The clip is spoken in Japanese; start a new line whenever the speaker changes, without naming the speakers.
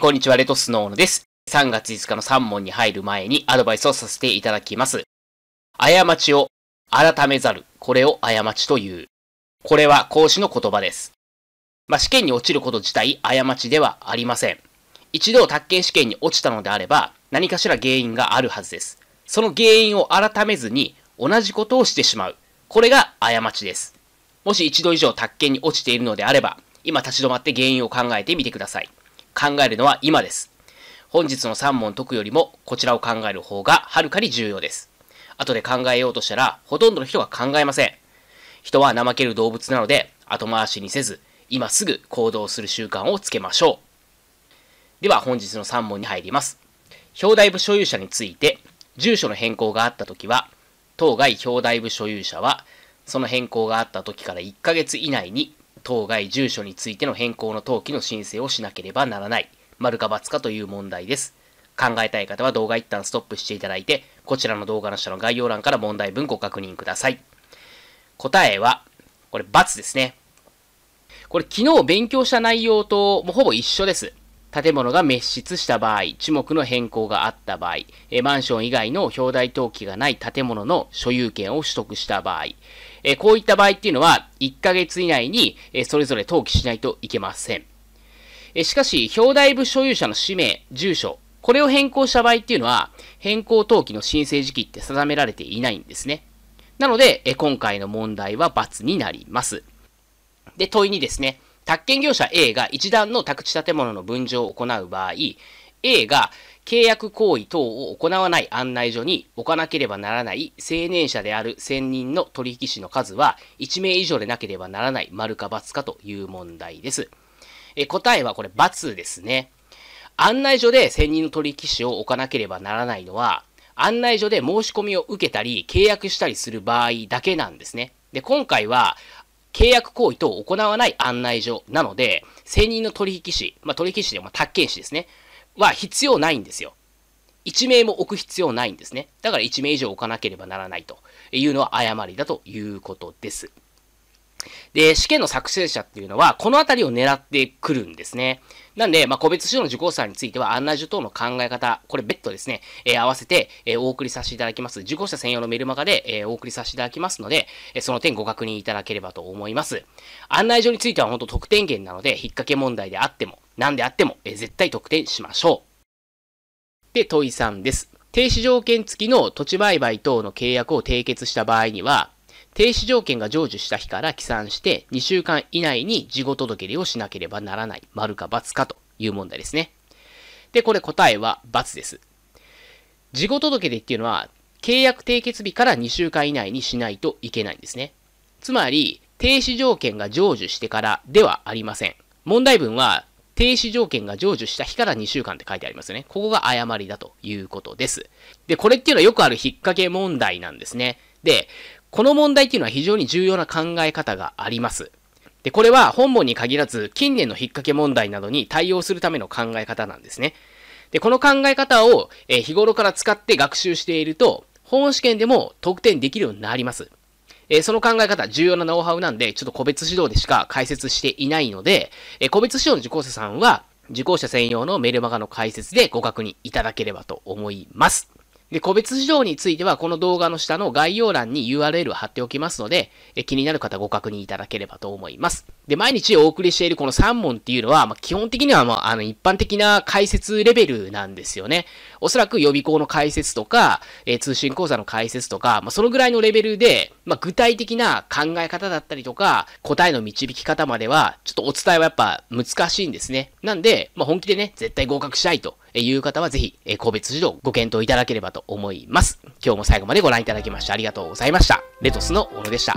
こんにちは、レトスノーノです。3月5日の3問に入る前にアドバイスをさせていただきます。過ちを改めざる。これを過ちという。これは講師の言葉です。まあ、試験に落ちること自体過ちではありません。一度宅建試験に落ちたのであれば、何かしら原因があるはずです。その原因を改めずに同じことをしてしまう。これが過ちです。もし一度以上宅建に落ちているのであれば、今立ち止まって原因を考えてみてください。考えるのは今です。本日の3問解くよりも、こちらを考える方がはるかに重要です。後で考えようとしたら、ほとんどの人が考えません。人は怠ける動物なので、後回しにせず、今すぐ行動する習慣をつけましょう。では本日の3問に入ります。表題部所有者について、住所の変更があった時は、当該表題部所有者は、その変更があった時から1ヶ月以内に当該住所についての変更の登記の申請をしなければならない。丸か×かという問題です。考えたい方は動画一旦ストップしていただいて、こちらの動画の下の概要欄から問題文ご確認ください。答えは、これ×ですね。これ昨日勉強した内容ともうほぼ一緒です。建物が滅失した場合、樹木の変更があった場合、えマンション以外の表題登記がない建物の所有権を取得した場合、えこういった場合っていうのは、1ヶ月以内に、えそれぞれ登記しないといけません。えしかし、表題部所有者の氏名、住所、これを変更した場合っていうのは、変更登記の申請時期って定められていないんですね。なので、え今回の問題は×になります。で、問いにですね、宅建業者 A が一段の宅地建物の分譲を行う場合、A が契約行為等を行わない案内所に置かなければならない青年者である専任の取引士の数は1名以上でなければならない丸か×かという問題です。え答えはこれ×ですね。案内所で専任の取引士を置かなければならないのは案内所で申し込みを受けたり契約したりする場合だけなんですね。で、今回は契約行為等を行わない案内所なので、専任の取引士、まあ、取引士でも宅建士ですね。は必要ないんですよ。1名も置く必要ないんですね。だから1名以上置かなければならないというのは誤りだということです。で、試験の作成者っていうのは、このあたりを狙ってくるんですね。なんで、まあ、個別指導の受講者については、案内所等の考え方、これ別途ですね、えー、合わせて、えー、お送りさせていただきます。受講者専用のメルマガで、えー、お送りさせていただきますので、えその点ご確認いただければと思います。案内所については本当得点源なので、引っ掛け問題であっても、何であっても、え絶対得点しましょう。で、問い3です。停止条件付きの土地売買等の契約を締結した場合には、停止条件が成就した日から起算して2週間以内に事後届出をしなければならない。丸か×かという問題ですね。で、これ答えは×です。事後届出っていうのは契約締結日から2週間以内にしないといけないんですね。つまり、停止条件が成就してからではありません。問題文は停止条件が成就した日から2週間って書いてありますね。ここが誤りだということです。で、これっていうのはよくある引っ掛け問題なんですね。で、この問題っていうのは非常に重要な考え方があります。で、これは本文に限らず近年の引っ掛け問題などに対応するための考え方なんですね。で、この考え方をえ日頃から使って学習していると、本試験でも得点できるようになります。えー、その考え方、重要なノウハウなんで、ちょっと個別指導でしか解説していないので、えー、個別指導の受講生さんは、受講者専用のメルマガの解説でご確認いただければと思います。で、個別指導については、この動画の下の概要欄に URL を貼っておきますので、え気になる方ご確認いただければと思います。で、毎日お送りしているこの3問っていうのは、まあ、基本的には、まあ、あの、一般的な解説レベルなんですよね。おそらく予備校の解説とか、えー、通信講座の解説とか、まあ、そのぐらいのレベルで、まあ、具体的な考え方だったりとか、答えの導き方までは、ちょっとお伝えはやっぱ難しいんですね。なんで、まあ、本気でね、絶対合格したいという方は、ぜひ、え個別指導ご検討いただければと思います。今日も最後までご覧いただきましてありがとうございました。レトスの小野でした。